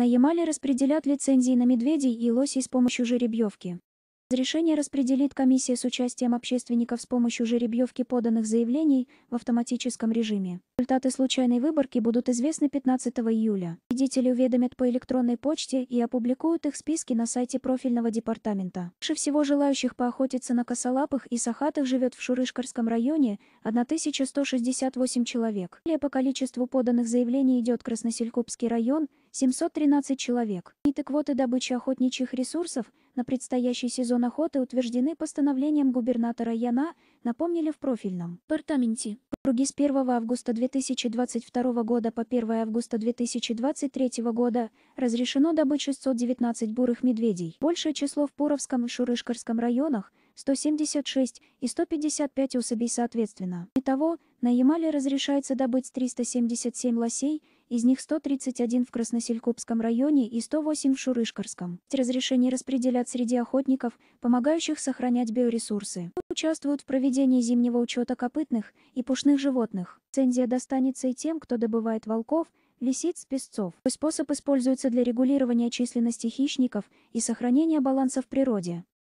На Ямале распределят лицензии на медведей и лосей с помощью жеребьевки. Разрешение распределит комиссия с участием общественников с помощью жеребьевки поданных заявлений в автоматическом режиме. Результаты случайной выборки будут известны 15 июля. Победители уведомят по электронной почте и опубликуют их списки на сайте профильного департамента. Больше всего желающих поохотиться на косолапых и сахатах живет в Шурышкарском районе 1168 человек. По количеству поданных заявлений идет Красноселькопский район – 713 человек. вот и добычи охотничьих ресурсов на предстоящий сезон охоты утверждены постановлением губернатора Яна, напомнили в профильном департаменте. Круги с 1 августа 2022 года по 1 августа 2023 года разрешено добыть 619 бурых медведей. Большее число в Пуровском и Шурышкарском районах 176 и 155 особей соответственно. Итого, на Ямале разрешается добыть 377 лосей, из них 131 в Красноселькопском районе и 108 в Шурышкарском. Разрешения распределят среди охотников, помогающих сохранять биоресурсы. Участвуют в проведении зимнего учета копытных и пушных животных. Цензия достанется и тем, кто добывает волков, лисиц, песцов. Способ используется для регулирования численности хищников и сохранения баланса в природе.